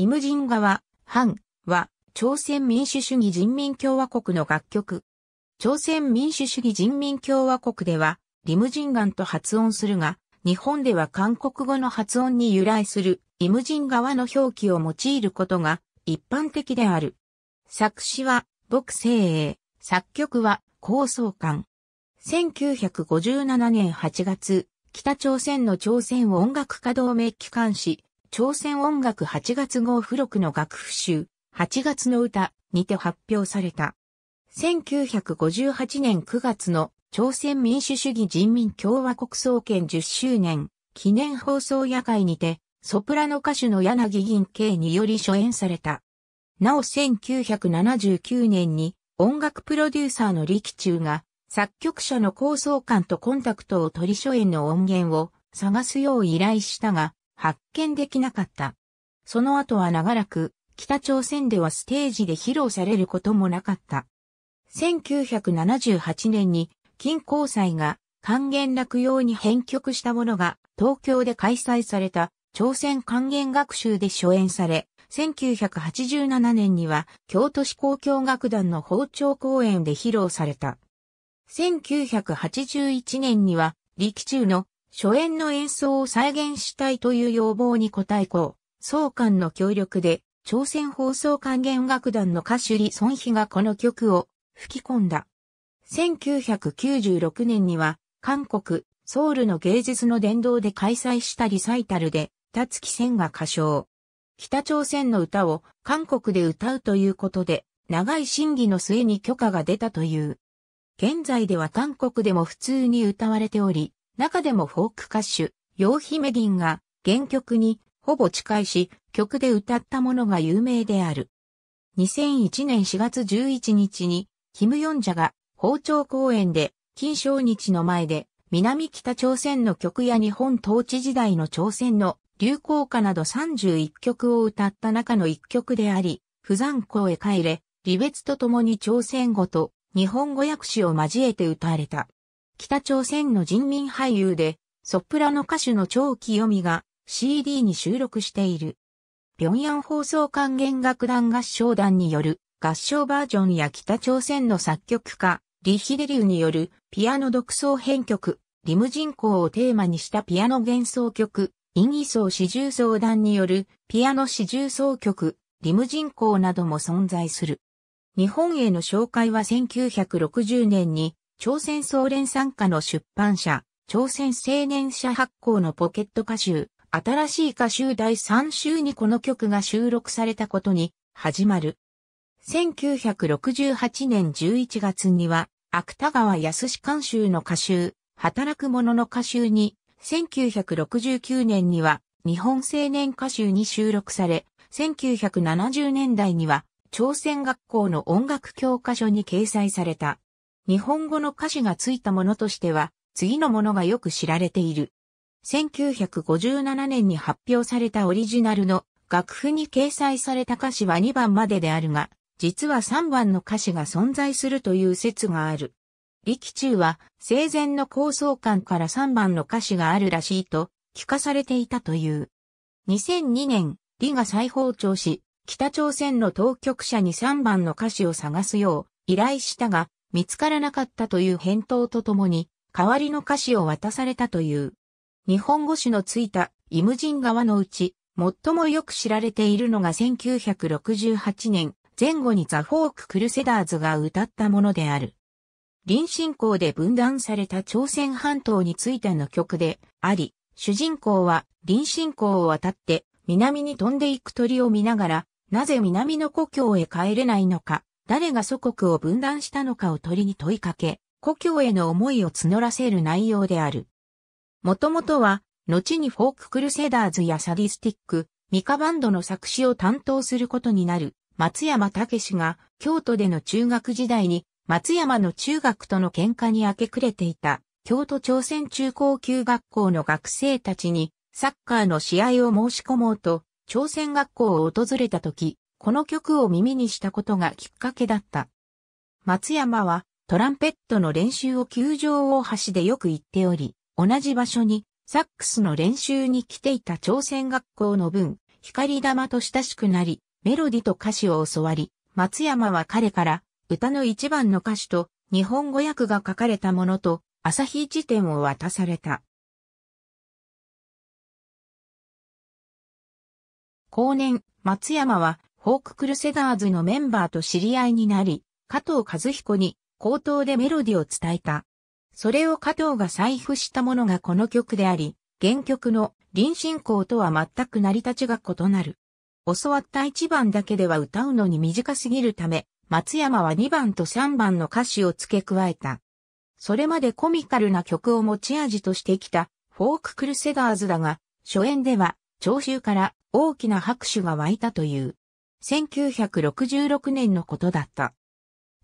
イムジン川、ハンは、朝鮮民主主義人民共和国の楽曲。朝鮮民主主義人民共和国では、リムジンガンと発音するが、日本では韓国語の発音に由来する、イムジン川の表記を用いることが一般的である。作詞は、牧精英、作曲は、高層館。1957年8月、北朝鮮の朝鮮音楽家同盟機関紙、朝鮮音楽8月号付録の楽譜集、8月の歌にて発表された。1958年9月の朝鮮民主主義人民共和国創建10周年記念放送夜会にて、ソプラノ歌手の柳銀慶により初演された。なお1979年に音楽プロデューサーの力中が作曲者の構想館とコンタクトを取り初演の音源を探すよう依頼したが、発見できなかった。その後は長らく、北朝鮮ではステージで披露されることもなかった。1978年に、金光祭が還元落用に編曲したものが、東京で開催された朝鮮還元学習で初演され、1987年には京都市交響楽団の包丁公演で披露された。1981年には、力中の初演の演奏を再現したいという要望に応えこう、総監の協力で、朝鮮放送管弦楽団の歌手李孫悲がこの曲を吹き込んだ。1996年には、韓国、ソウルの芸術の殿堂で開催したリサイタルで、辰木千が歌唱。北朝鮮の歌を韓国で歌うということで、長い審議の末に許可が出たという。現在では韓国でも普通に歌われており、中でもフォーク歌手、ヨーヒメディンが原曲にほぼ近いし、曲で歌ったものが有名である。2001年4月11日に、キム・ヨンジャが、包丁公演で、金正日の前で、南北朝鮮の曲や日本統治時代の朝鮮の流行歌など31曲を歌った中の1曲であり、不山港へ帰れ、離別とともに朝鮮語と日本語訳詞を交えて歌われた。北朝鮮の人民俳優で、ソプラノ歌手の長読みが CD に収録している。平壌放送管弦楽団合唱団による合唱バージョンや北朝鮮の作曲家、リヒデリュウによるピアノ独奏編曲、リム人口をテーマにしたピアノ幻想曲、インギソ四重奏団によるピアノ四重奏曲、リム人口なども存在する。日本への紹介は1960年に朝鮮総連参加の出版社、朝鮮青年社発行のポケット歌集、新しい歌集第3週にこの曲が収録されたことに始まる。1968年11月には、芥川康史監修の歌集、働く者の歌集に、1969年には、日本青年歌集に収録され、1970年代には、朝鮮学校の音楽教科書に掲載された。日本語の歌詞がついたものとしては、次のものがよく知られている。1957年に発表されたオリジナルの楽譜に掲載された歌詞は2番までであるが、実は3番の歌詞が存在するという説がある。力中は生前の構想感から3番の歌詞があるらしいと聞かされていたという。2002年、李が再放聴し、北朝鮮の当局者に3番の歌詞を探すよう依頼したが、見つからなかったという返答とともに、代わりの歌詞を渡されたという。日本語詞のついたイムジン川のうち、最もよく知られているのが1968年前後にザ・フォーク・クルセダーズが歌ったものである。臨進行で分断された朝鮮半島についての曲であり、主人公は臨進行を渡って南に飛んでいく鳥を見ながら、なぜ南の故郷へ帰れないのか、誰が祖国を分断したのかを鳥に問いかけ、故郷への思いを募らせる内容である。もともとは、後にフォーククルセダーズやサディスティック、ミカバンドの作詞を担当することになる松山武が京都での中学時代に松山の中学との喧嘩に明け暮れていた京都朝鮮中高級学校の学生たちにサッカーの試合を申し込もうと朝鮮学校を訪れた時この曲を耳にしたことがきっかけだった。松山はトランペットの練習を球場大橋でよく行っており、同じ場所にサックスの練習に来ていた朝鮮学校の分、光玉と親しくなり、メロディと歌詞を教わり、松山は彼から歌の一番の歌詞と日本語訳が書かれたものと朝日辞典を渡された。後年、松山はホーククルセダーズのメンバーと知り合いになり、加藤和彦に口頭でメロディを伝えた。それを加藤が採布したものがこの曲であり、原曲の臨進行とは全く成り立ちが異なる。教わった1番だけでは歌うのに短すぎるため、松山は2番と3番の歌詞を付け加えた。それまでコミカルな曲を持ち味としてきたフォーククルセダーズだが、初演では聴衆から大きな拍手が湧いたという。1966年のことだった。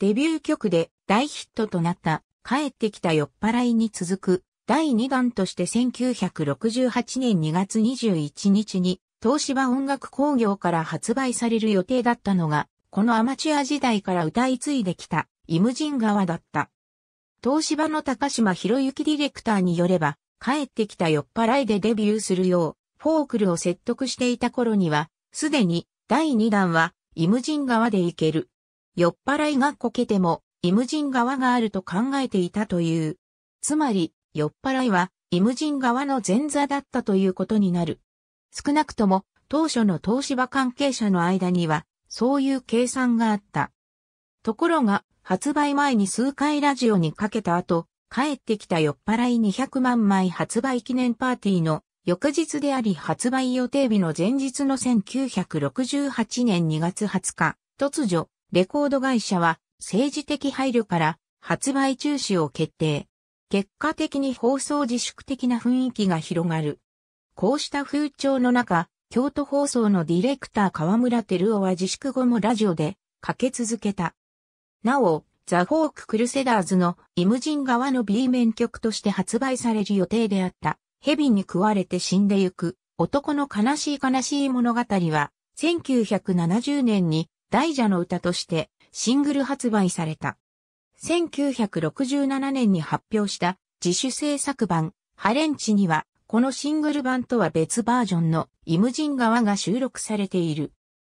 デビュー曲で大ヒットとなった帰ってきた酔っ払いに続く第2弾として1968年2月21日に東芝音楽工業から発売される予定だったのが、このアマチュア時代から歌い継いできたイムジン川だった。東芝の高島博之ディレクターによれば、帰ってきた酔っ払いでデビューするよう、フォークルを説得していた頃には、すでに第2弾は、イムジン川で行ける。酔っ払いがこけても、イムジン川があると考えていたという。つまり、酔っ払いは、イムジン川の前座だったということになる。少なくとも、当初の東芝関係者の間には、そういう計算があった。ところが、発売前に数回ラジオにかけた後、帰ってきた酔っ払い200万枚発売記念パーティーの翌日であり発売予定日の前日の1968年2月20日、突如、レコード会社は政治的配慮から発売中止を決定。結果的に放送自粛的な雰囲気が広がる。こうした風潮の中、京都放送のディレクター河村照夫は自粛後もラジオでかけ続けた。なお、ザ・フォーク・クルセダーズのイムジン側の B 面曲として発売される予定であった。蛇に食われて死んでゆく、男の悲しい悲しい物語は、1970年に大蛇の歌としてシングル発売された。1967年に発表した自主制作版、ハレンチには、このシングル版とは別バージョンのイムジン川が収録されている。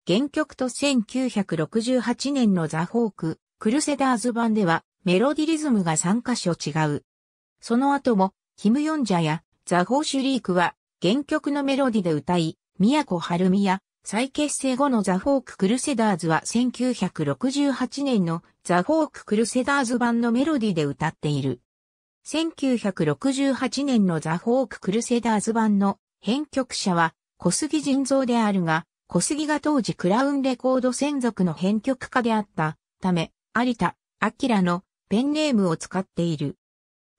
原曲と1968年のザ・ホーク、クルセダーズ版ではメロディリズムが3箇所違う。その後も、キム・ヨンジャやザ・ホーシュリークは原曲のメロディで歌い、宮古晴美や再結成後のザ・フォーク・クルセダーズは1968年のザ・フォーク・クルセダーズ版のメロディで歌っている。1968年のザ・フォーク・クルセダーズ版の編曲者は小杉人造であるが、小杉が当時クラウンレコード専属の編曲家であったため、有田、明のペンネームを使っている。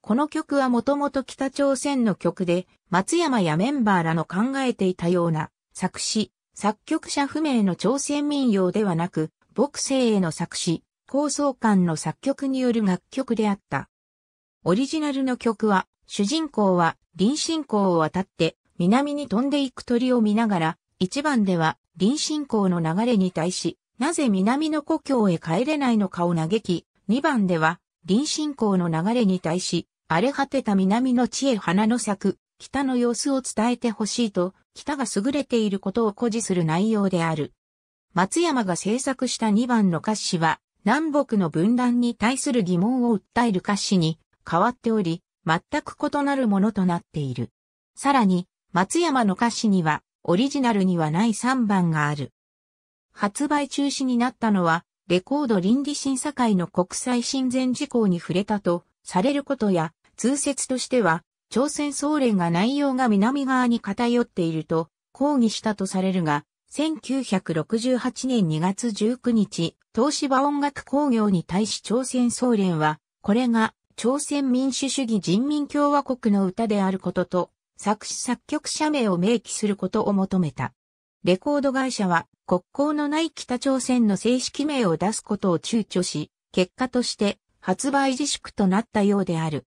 この曲はもともと北朝鮮の曲で、松山やメンバーらの考えていたような、作詞、作曲者不明の朝鮮民謡ではなく、牧生への作詞、構想官の作曲による楽曲であった。オリジナルの曲は、主人公は、臨進行を渡って、南に飛んでいく鳥を見ながら、一番では、臨進行の流れに対し、なぜ南の故郷へ帰れないのかを嘆き、二番では、臨進行の流れに対し、荒れ果てた南の地へ花の咲く、北の様子を伝えてほしいと、北が優れていることを誇示する内容である。松山が制作した2番の歌詞は、南北の分断に対する疑問を訴える歌詞に変わっており、全く異なるものとなっている。さらに、松山の歌詞には、オリジナルにはない3番がある。発売中止になったのは、レコード倫理審査会の国際親善事項に触れたとされることや、通説としては、朝鮮総連が内容が南側に偏っていると抗議したとされるが、1968年2月19日、東芝音楽工業に対し朝鮮総連は、これが朝鮮民主主義人民共和国の歌であることと、作詞作曲者名を明記することを求めた。レコード会社は国交のない北朝鮮の正式名を出すことを躊躇し、結果として発売自粛となったようである。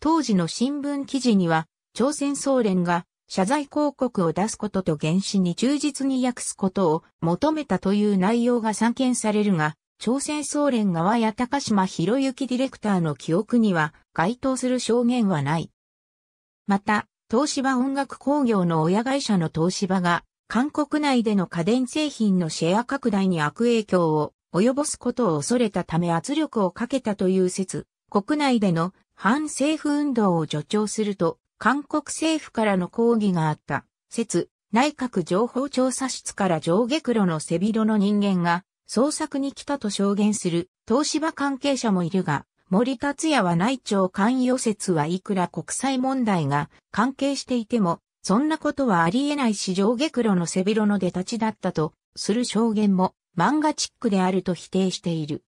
当時の新聞記事には、朝鮮総連が謝罪広告を出すことと原始に忠実に訳すことを求めたという内容が散見されるが、朝鮮総連側や高島博之ディレクターの記憶には該当する証言はない。また、東芝音楽工業の親会社の東芝が、韓国内での家電製品のシェア拡大に悪影響を及ぼすことを恐れたため圧力をかけたという説、国内での反政府運動を助長すると、韓国政府からの抗議があった。説、内閣情報調査室から上下黒の背広の人間が捜索に来たと証言する東芝関係者もいるが、森達也は内庁関与説はいくら国際問題が関係していても、そんなことはありえないし上下黒の背広の出立ちだったとする証言も漫画チックであると否定している。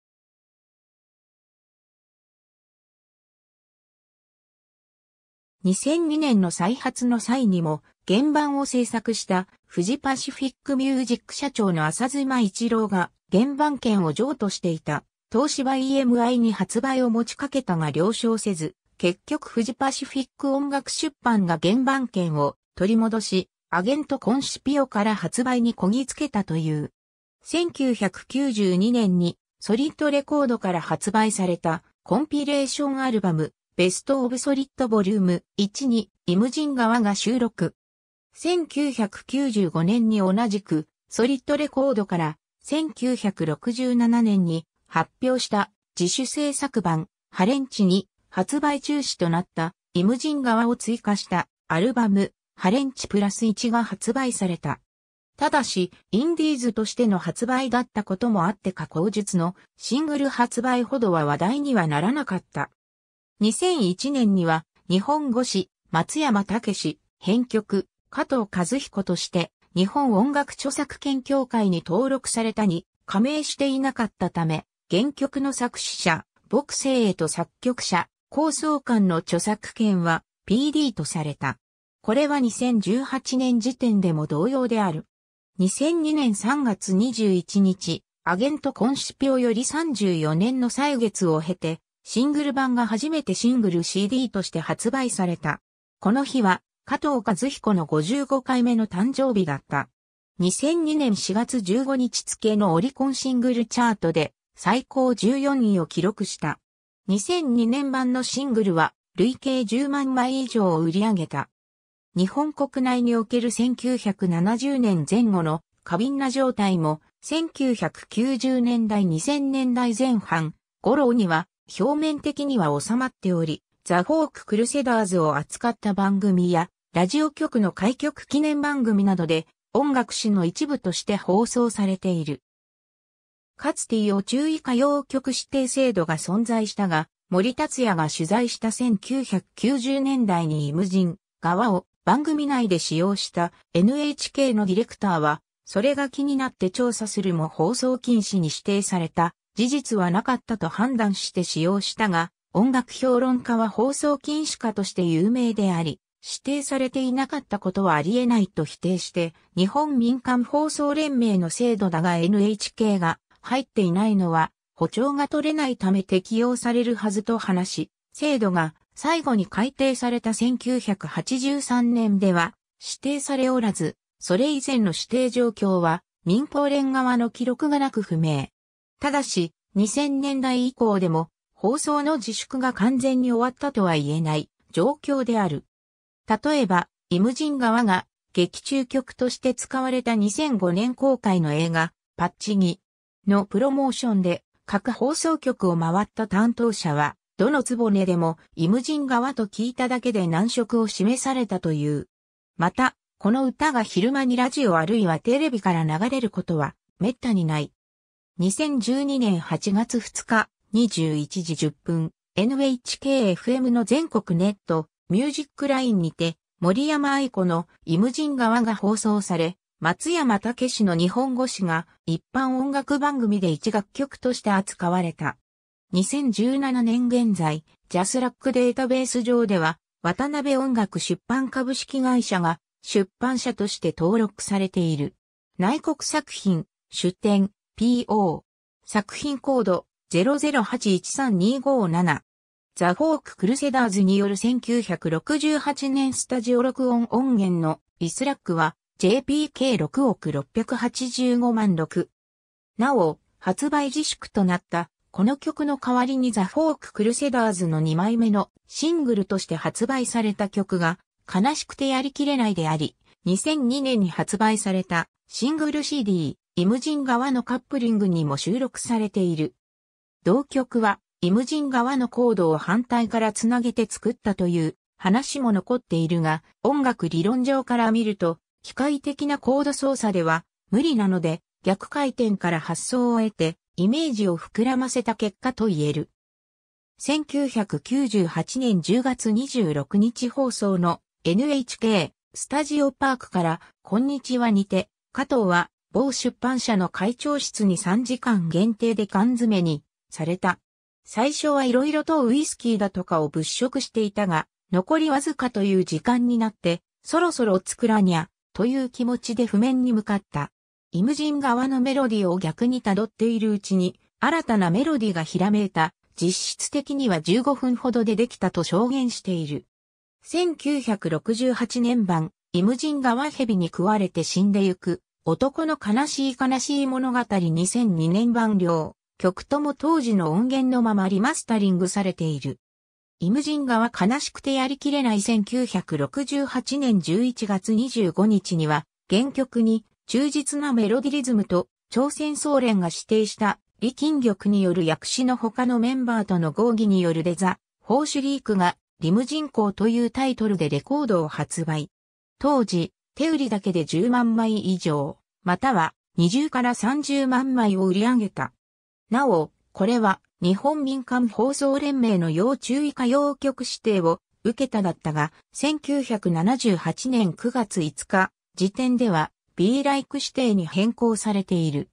2002年の再発の際にも原版を制作した富士パシフィックミュージック社長の浅妻一郎が原版権を譲渡していた東芝 EMI に発売を持ちかけたが了承せず、結局富士パシフィック音楽出版が原版権を取り戻し、アゲントコンシピオから発売にこぎつけたという。1992年にソリッドレコードから発売されたコンピレーションアルバムベスト・オブ・ソリッド・ボリューム1にイムジン側が収録。1995年に同じくソリッドレコードから1967年に発表した自主制作版ハレンチに発売中止となったイムジン側を追加したアルバムハレンチプラス1が発売された。ただし、インディーズとしての発売だったこともあってか工述のシングル発売ほどは話題にはならなかった。2001年には日本語詞松山武編曲加藤和彦として日本音楽著作権協会に登録されたに加盟していなかったため原曲の作詞者、牧生へと作曲者、構想官の著作権は PD とされた。これは2018年時点でも同様である。2002年3月21日、アゲントコンシピオより34年の歳月を経て、シングル版が初めてシングル CD として発売された。この日は、加藤和彦の55回目の誕生日だった。2002年4月15日付のオリコンシングルチャートで最高14位を記録した。2002年版のシングルは累計10万枚以上を売り上げた。日本国内における1970年前後の過敏な状態も1990年代2000年代前半頃には表面的には収まっており、ザ・フォーク・クルセダーズを扱った番組や、ラジオ局の開局記念番組などで、音楽史の一部として放送されている。かつて要注意歌謡曲指定制度が存在したが、森達也が取材した1990年代にイムジン側を番組内で使用した NHK のディレクターは、それが気になって調査するも放送禁止に指定された事実はなかったと判断して使用したが、音楽評論家は放送禁止家として有名であり、指定されていなかったことはありえないと否定して、日本民間放送連盟の制度だが NHK が入っていないのは、補聴が取れないため適用されるはずと話し、制度が最後に改定された1983年では指定されおらず、それ以前の指定状況は民放連側の記録がなく不明。ただし、2000年代以降でも、放送の自粛が完全に終わったとは言えない状況である。例えば、イムジン川が劇中曲として使われた2005年公開の映画、パッチギのプロモーションで、各放送局を回った担当者は、どのつぼねでもイムジン川と聞いただけで難色を示されたという。また、この歌が昼間にラジオあるいはテレビから流れることは滅多にない。2012年8月2日21時10分 NHKFM の全国ネットミュージックラインにて森山愛子のイムジン側が放送され松山武史の日本語詞が一般音楽番組で一楽曲として扱われた。2017年現在、ジャスラックデータベース上では、渡辺音楽出版株式会社が出版社として登録されている。内国作品、出展、PO。作品コード0 0 8 1 3 2 5 7ザ・フォーク・クルセダーズによる1968年スタジオ録音音源のイスラックは JPK6 億685万6。なお、発売自粛となったこの曲の代わりにザ・フォーク・クルセダーズの2枚目のシングルとして発売された曲が悲しくてやりきれないであり、2002年に発売されたシングル CD イムジン側のカップリングにも収録されている。同曲は、イムジン側のコードを反対からつなげて作ったという話も残っているが、音楽理論上から見ると、機械的なコード操作では無理なので、逆回転から発想を得て、イメージを膨らませた結果と言える。1998年10月26日放送の NHK スタジオパークからこんにちはにて、加藤は某出版社の会長室に3時間限定で缶詰にされた。最初はいろいろとウイスキーだとかを物色していたが、残りわずかという時間になって、そろそろ作らにゃ、という気持ちで譜面に向かった。イムジン側のメロディーを逆に辿っているうちに、新たなメロディーがひらめいた、実質的には15分ほどでできたと証言している。1968年版、イムジン川蛇に食われて死んでゆく、男の悲しい悲しい物語2002年版量、曲とも当時の音源のままリマスタリングされている。イムジンガは悲しくてやりきれない1968年11月25日には、原曲に忠実なメロディリズムと朝鮮総連が指定した李金玉による薬師の他のメンバーとの合議によるデザ、ホーシュリークがリムジンウというタイトルでレコードを発売。当時、手売りだけで10万枚以上、または20から30万枚を売り上げた。なお、これは日本民間放送連盟の要注意歌謡曲指定を受けただったが、1978年9月5日時点では B ライク指定に変更されている。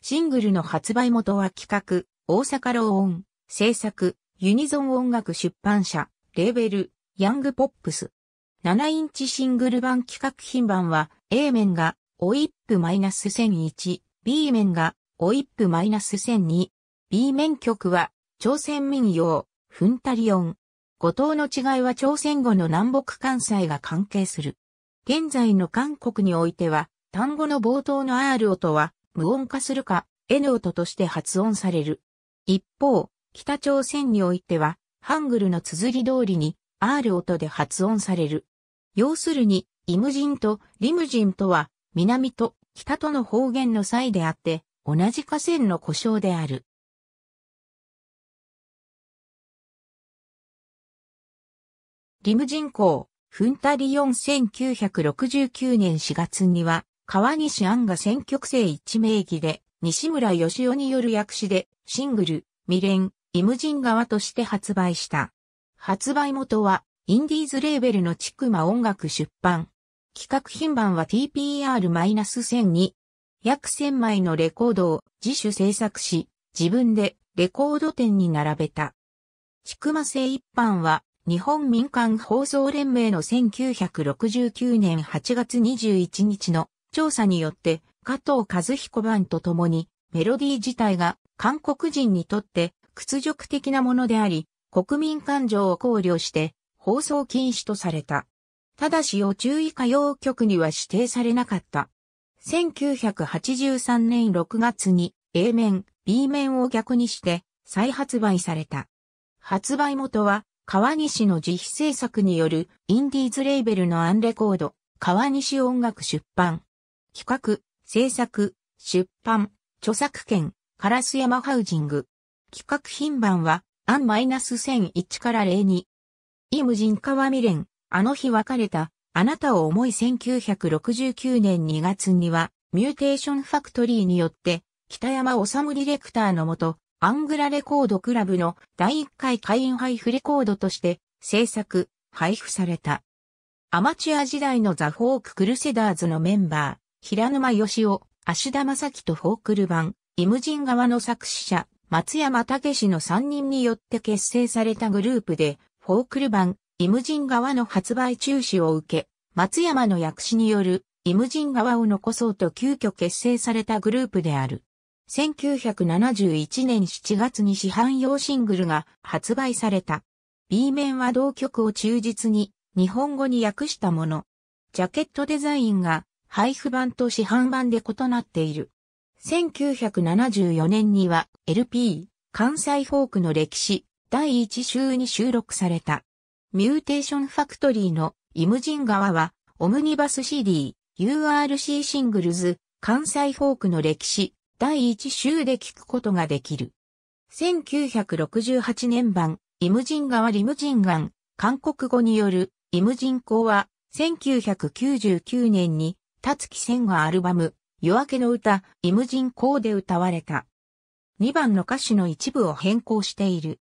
シングルの発売元は企画、大阪ローオン、制作、ユニゾン音楽出版社、レーベル、ヤングポップス。7インチシングル版企画品版は A 面がオイップ -1001、B 面がオイップ -1002、B 面曲は朝鮮民謡、フンタリオン。五島の違いは朝鮮語の南北関西が関係する。現在の韓国においては単語の冒頭の R 音は無音化するか N 音として発音される。一方、北朝鮮においてはハングルの綴り通りに R 音で発音される。要するに、イムジンとリムジンとは、南と北との方言の際であって、同じ河川の故障である。リムジン港、フンタリオン1969年4月には、川西安が選挙区制一名義で、西村義雄による訳詞で、シングル、未練、イムジン側として発売した。発売元は、インディーズレーベルのチクマ音楽出版。企画品番は TPR-1002。約1000枚のレコードを自主制作し、自分でレコード店に並べた。チクマ製一般は日本民間放送連盟の1969年8月21日の調査によって加藤和彦版とともにメロディー自体が韓国人にとって屈辱的なものであり、国民感情を考慮して放送禁止とされた。ただし要注意歌謡曲には指定されなかった。1983年6月に A 面、B 面を逆にして再発売された。発売元は川西の自費制作によるインディーズレーベルのアンレコード、川西音楽出版。企画、制作、出版、著作権、烏山ハウジング。企画品番は、アン -1001 から02。イムジンミ未練、あの日別れた、あなたを思い1969年2月には、ミューテーションファクトリーによって、北山治ディレクターのもと、アングラレコードクラブの第1回会員配布レコードとして制作、配布された。アマチュア時代のザ・フォーク・クルセダーズのメンバー、平沼義雄、芦田正樹とフォークル版、イムジン側の作詞者、松山武の3人によって結成されたグループで、フォークル版、イムジン側の発売中止を受け、松山の薬師によるイムジン側を残そうと急遽結成されたグループである。1971年7月に市販用シングルが発売された。B 面は同曲を忠実に日本語に訳したもの。ジャケットデザインが配布版と市販版で異なっている。1974年には LP 関西フォークの歴史第1週に収録された。ミューテーションファクトリーのイムジン川は、オムニバス CD、URC シングルズ、関西フォークの歴史、第1週で聞くことができる。1968年版、イムジン川リムジンガン、韓国語による、イムジン港は、1999年に、達木千がアルバム、夜明けの歌、イムジン港で歌われた。2番の歌詞の一部を変更している。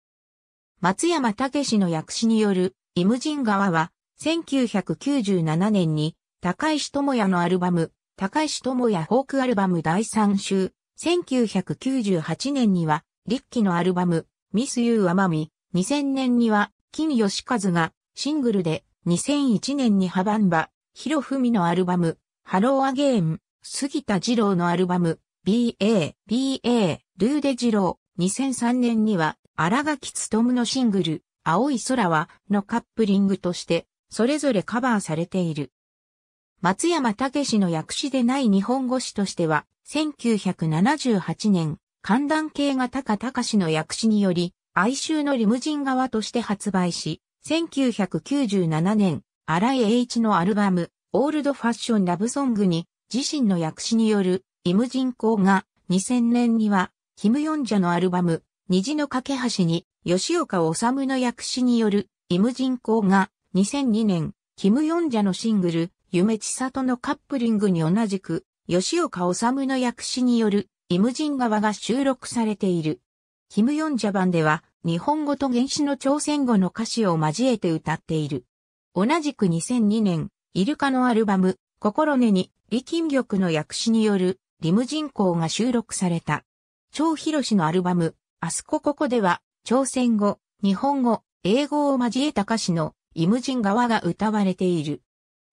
松山武の訳詞によるイムジン川は、1997年に高石智也のアルバム、高石智也フォークアルバム第3週1998年には、立記のアルバム、ミス・ユー・アマミ、2000年には、金吉和がシングルで、2001年にハバンバ、ヒロフミのアルバム、ハロー・アゲーン、杉田二郎のアルバム、BA、BA、ルーデ二郎、2003年には、荒垣努のシングル、青い空は、のカップリングとして、それぞれカバーされている。松山武の訳詞でない日本語詞としては、1978年、寒暖系が高隆の訳詞により、哀愁のリムジン側として発売し、1997年、荒井栄一のアルバム、オールドファッションラブソングに、自身の訳詞による、イムジン校が、2000年には、キムヨンジャのアルバム、虹の架け橋に、吉岡治の訳詞による、イムジン校が、2002年、キム・ヨンジャのシングル、夢千里のカップリングに同じく、吉岡治の訳詞による、イムジン側が収録されている。キム・ヨンジャ版では、日本語と原始の朝鮮語の歌詞を交えて歌っている。同じく2002年、イルカのアルバム、心根に、李金玉の訳詞による、リムジン校が収録された。超広士のアルバム、アスコここでは、朝鮮語、日本語、英語を交えた歌詞のイムジン川が歌われている。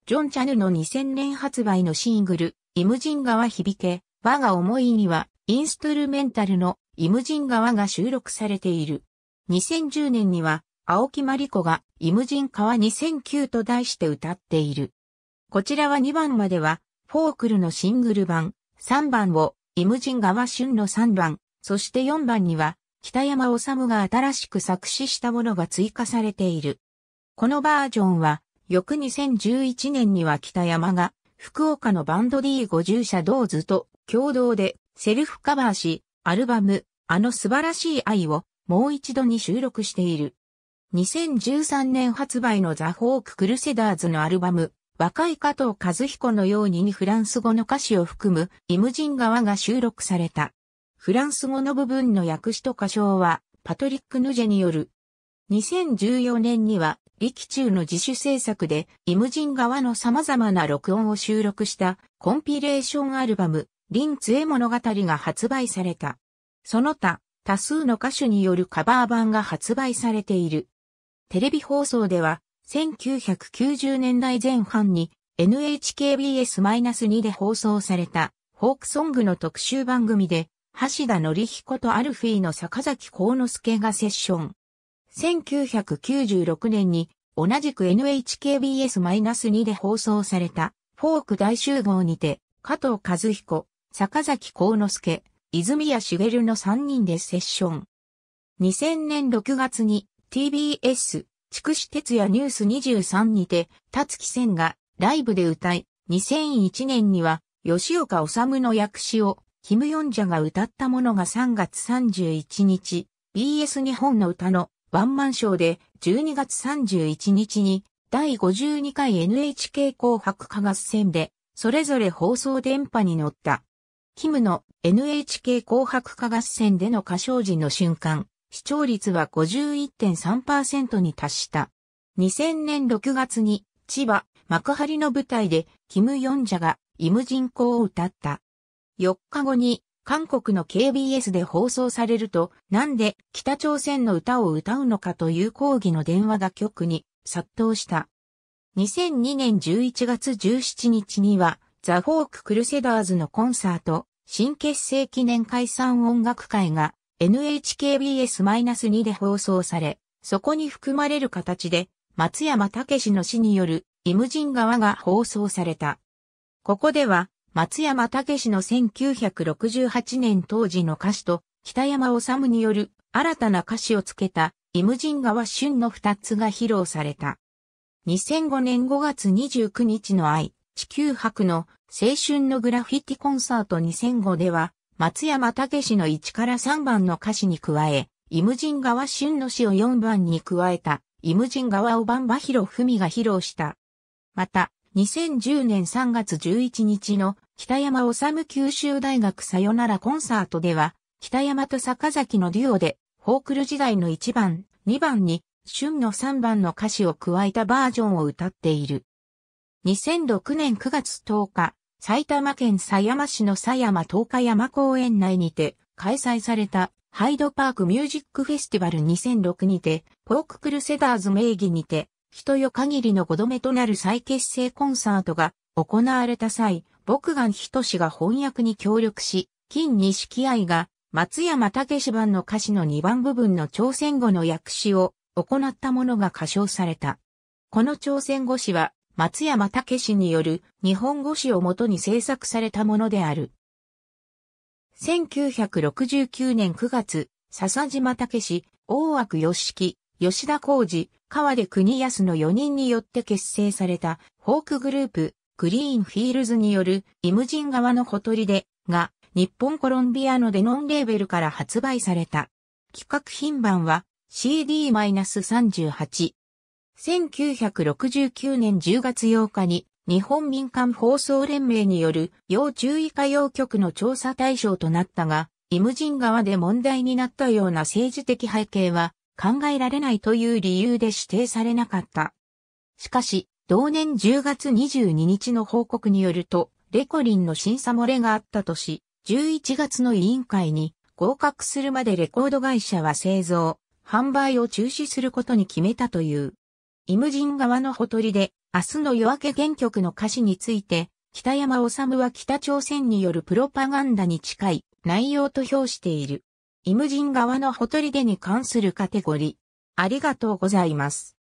ジョン・チャヌの2000年発売のシングル、イムジン川響け、我が思いには、インストゥルメンタルのイムジン川が収録されている。2010年には、青木まりこがイムジン川2009と題して歌っている。こちらは2番までは、フォークルのシングル版、3番をイムジン川春の3番、そして4番には、北山治が新しく作詞したものが追加されている。このバージョンは、翌2011年には北山が、福岡のバンド D50 社ドーズと共同でセルフカバーし、アルバム、あの素晴らしい愛をもう一度に収録している。2013年発売のザ・ホーク・クルセダーズのアルバム、若い加藤和彦のようににフランス語の歌詞を含むイムジン側が収録された。フランス語の部分の訳詞と歌唱は、パトリック・ヌジェによる。2014年には、力中の自主制作で、イムジン側の様々な録音を収録したコンピレーションアルバム、リンツエ物語が発売された。その他、多数の歌手によるカバー版が発売されている。テレビ放送では、1990年代前半に NHKBS-2 で放送された、フォークソングの特集番組で、橋田則彦とアルフィーの坂崎幸之助がセッション。1996年に同じく NHKBS-2 で放送されたフォーク大集合にて加藤和彦、坂崎幸之助、泉谷茂の3人でセッション。2000年6月に TBS、筑紫哲也ニュース23にて、辰木千がライブで歌い、2001年には吉岡治の訳詞をキム・ヨンジャが歌ったものが3月31日、BS 日本の歌のワンマンショーで12月31日に第52回 NHK 紅白歌合戦でそれぞれ放送電波に乗った。キムの NHK 紅白歌合戦での歌唱時の瞬間、視聴率は51.3%に達した。2000年6月に千葉幕張の舞台でキム・ヨンジャがイムジンコを歌った。4日後に韓国の KBS で放送されると、なんで北朝鮮の歌を歌うのかという抗議の電話が局に殺到した。2002年11月17日には、ザ・フォーク・クルセダーズのコンサート、新結成記念解散音楽会が NHKBS-2 で放送され、そこに含まれる形で、松山武の死によるイムジン川が放送された。ここでは、松山武の1968年当時の歌詞と、北山治による新たな歌詞をつけた、イムジン川春の二つが披露された。2005年5月29日の愛、地球博の青春のグラフィティコンサート2005では、松山武の1から3番の歌詞に加え、イムジン川春の詩を4番に加えた、イムジン川をバンバヒロフミが披露した。また、2010年3月11日の北山治九州大学さよならコンサートでは、北山と坂崎のデュオで、フォークル時代の1番、2番に、旬の3番の歌詞を加えたバージョンを歌っている。2006年9月10日、埼玉県狭山市の狭山東日山公園内にて開催されたハイドパークミュージックフェスティバル2006にて、ポーククルセダーズ名義にて、人よ限りの5度目となる再結成コンサートが行われた際、僕ひとしが翻訳に協力し、金錦愛が松山武版の歌詞の2番部分の朝鮮語の訳詞を行ったものが歌唱された。この朝鮮語詞は松山武による日本語詞をもとに制作されたものである。1969年9月、笹島武大枠義式、吉田浩二、川出国安の4人によって結成されたフォークグループグリーンフィールズによるイムジン側のほとりで、が、日本コロンビアのデノンレーベルから発売された。企画品番は CD-38。1969年10月8日に日本民間放送連盟による要注意歌謡曲の調査対象となったが、イムジン側で問題になったような政治的背景は考えられないという理由で指定されなかった。しかし、同年10月22日の報告によると、レコリンの審査漏れがあったとし、11月の委員会に合格するまでレコード会社は製造、販売を中止することに決めたという。イムジン側のほとりで、明日の夜明け原曲の歌詞について、北山治は北朝鮮によるプロパガンダに近い内容と評している。イムジン側のほとりでに関するカテゴリー。ありがとうございます。